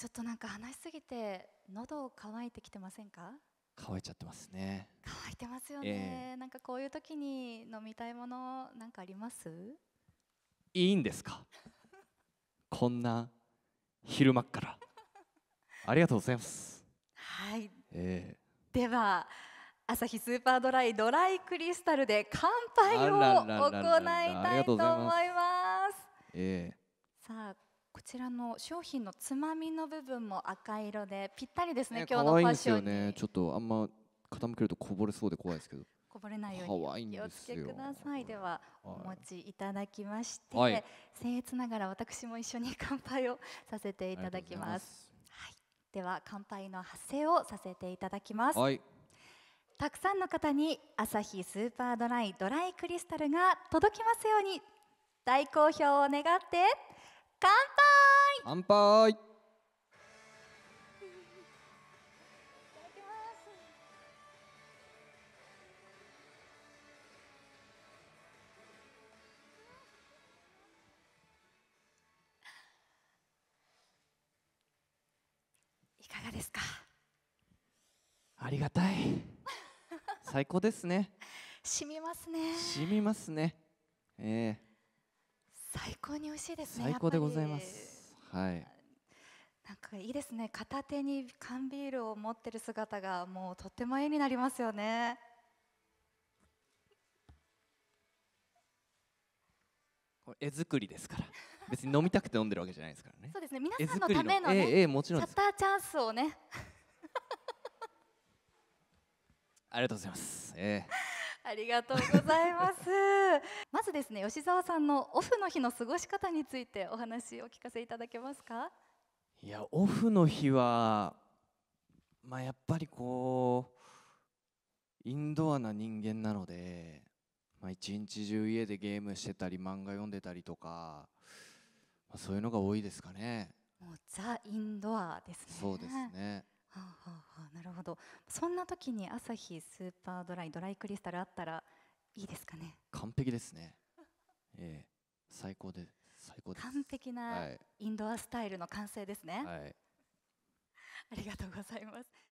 ちょっとなんか話しすぎて喉を乾いてきてませんか乾いちゃってますね乾いてますよね、えー、なんかこういう時に飲みたいものなんかありますいいんですかこんな昼間からありがとうございますはい、えー、では朝日スーパードライドライクリスタルで乾杯を行いたいと思いますえー、さあこちらの商品のつまみの部分も赤色でぴったりですね、ね今日のファッションね、ちょっとあんま傾けるとこぼれそうで怖いですけど。こぼれないように気をつけくださいではお持ちいただきまして、はい、僭越ながら私も一緒に乾杯をさせていただきます。はい、では乾杯の発声をさせていただきます。はい、たくさんの方にアサヒスーパードライドライクリスタルが届きますように大好評を願って。乾杯乾杯いかがですかありがたい 最高ですねしみますねしみますねええー最高に美味しいですね。最高でございます。はい。なんかいいですね。片手に缶ビールを持ってる姿がもうとっても絵になりますよね。これ絵作りですから。別に飲みたくて飲んでるわけじゃないですからね。そうですね。皆さんのためのね、ええもちろんシャッターチャンスをね。ありがとうございます。ええありがとうございます。まずですね吉澤さんのオフの日の過ごし方についてお話をお聞かせいただけますかいやオフの日はまあやっぱりこうインドアな人間なので、まあ、一日中家でゲームしてたり漫画読んでたりとか、まあ、そういうのが多いですかね。もうザ・インドアですね。そうですねはあはあ、なるほどそんな時に朝日スーパードライドライクリスタルあったらいいですかね完璧ですね最高で最高です完璧なインドアスタイルの完成ですね、はい、ありがとうございます